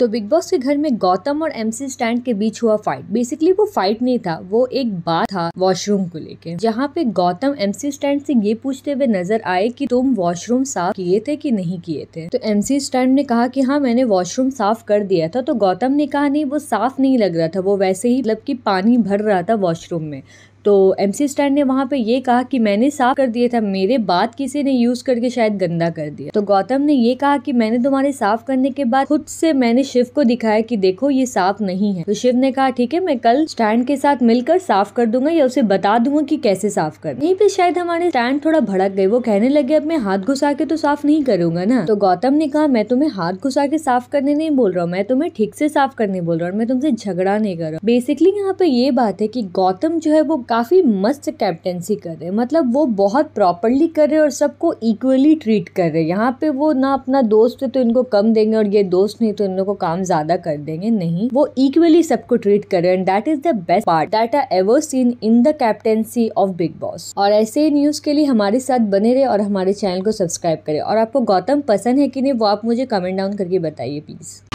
तो big boss के घर में गौतम और एमसी स्टैंड के बीच हुआ फाइट बेसिकली वो फाइट नहीं था वो एक बात था वॉशरूम को लेके जहाँ पे गौतम एमसी स्टैंड से ये पूछते हुए नजर आए कि तुम वॉशरूम साफ किए थे कि नहीं किए थे तो एमसी स्टैंड ने कहा कि हाँ मैंने वॉशरूम साफ कर दिया था तो गौतम ने कहा नहीं वो साफ नहीं लग रहा था वो वैसे ही मतलब की पानी भर रहा था वॉशरूम में तो एम सी स्टैंड ने वहाँ पे ये कहा कि मैंने साफ कर दिया था मेरे बाद किसी ने यूज करके शायद गंदा कर दिया तो गौतम ने ये कहा कि मैंने तुम्हारे साफ करने के बाद खुद से मैंने शिव को दिखाया कि देखो ये साफ नहीं है तो शिव ने कहा ठीक है मैं कल स्टैंड के साथ मिलकर साफ कर दूंगा या उसे बता दूंगा की कैसे साफ कर यही पे शायद हमारे स्टैंड थोड़ा भड़क गए वो कहने लगे अब मैं हाथ घुसा के तो साफ नहीं करूंगा ना तो गौतम ने कहा मैं तुम्हें हाथ घुसा के साफ करने नहीं बोल रहा हूँ मैं तुम्हें ठीक से साफ करने बोल रहा हूँ मैं तुमसे झगड़ा नहीं कर रहा बेसिकली यहाँ पे ये बात है की गौतम जो है वो काफ़ी मस्त कैप्टेंसी कर रहे हैं मतलब वो बहुत प्रॉपरली कर रहे हैं और सबको इक्वली ट्रीट कर रहे हैं यहाँ पे वो ना अपना दोस्त है तो इनको कम देंगे और ये दोस्त नहीं तो इन लोग को काम ज़्यादा कर देंगे नहीं वो इक्वली सबको ट्रीट कर रहे हैं that is the best part that are ever seen in the captaincy of Bigg Boss और ऐसे ही न्यूज़ के लिए हमारे साथ बने रहे और हमारे चैनल को सब्सक्राइब करें और आपको गौतम पसंद है कि नहीं वो आप मुझे कमेंट डाउन करके बताइए प्लीज़